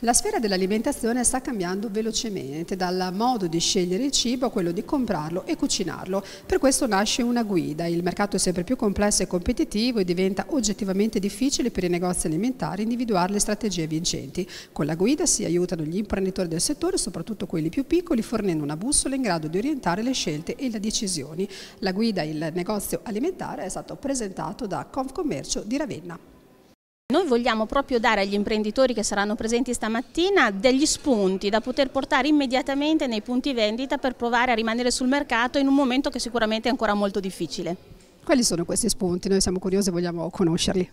La sfera dell'alimentazione sta cambiando velocemente dal modo di scegliere il cibo a quello di comprarlo e cucinarlo. Per questo nasce una guida. Il mercato è sempre più complesso e competitivo e diventa oggettivamente difficile per i negozi alimentari individuare le strategie vincenti. Con la guida si aiutano gli imprenditori del settore, soprattutto quelli più piccoli, fornendo una bussola in grado di orientare le scelte e le decisioni. La guida Il negozio alimentare è stato presentato da Confcommercio di Ravenna. Noi vogliamo proprio dare agli imprenditori che saranno presenti stamattina degli spunti da poter portare immediatamente nei punti vendita per provare a rimanere sul mercato in un momento che sicuramente è ancora molto difficile. Quali sono questi spunti? Noi siamo curiosi e vogliamo conoscerli.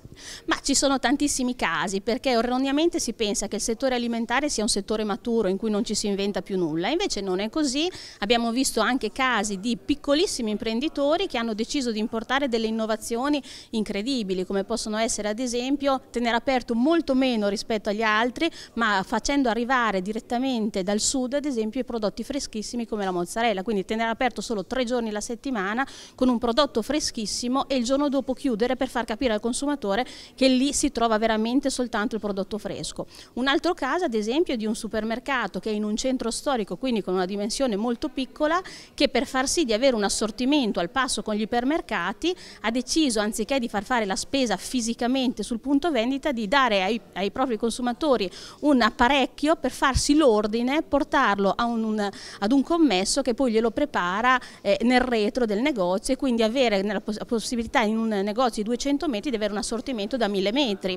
Ma ci sono tantissimi casi perché erroneamente si pensa che il settore alimentare sia un settore maturo in cui non ci si inventa più nulla, invece non è così. Abbiamo visto anche casi di piccolissimi imprenditori che hanno deciso di importare delle innovazioni incredibili come possono essere ad esempio tenere aperto molto meno rispetto agli altri ma facendo arrivare direttamente dal sud ad esempio i prodotti freschissimi come la mozzarella, quindi tenere aperto solo tre giorni la settimana con un prodotto freschissimo tantissimo e il giorno dopo chiudere per far capire al consumatore che lì si trova veramente soltanto il prodotto fresco. Un altro caso ad esempio è di un supermercato che è in un centro storico, quindi con una dimensione molto piccola, che per far sì di avere un assortimento al passo con gli ipermercati ha deciso anziché di far fare la spesa fisicamente sul punto vendita di dare ai, ai propri consumatori un apparecchio per farsi l'ordine, portarlo un, un, ad un commesso che poi glielo prepara eh, nel retro del negozio e quindi avere nella possibilità la possibilità in un negozio di 200 metri di avere un assortimento da 1000 metri.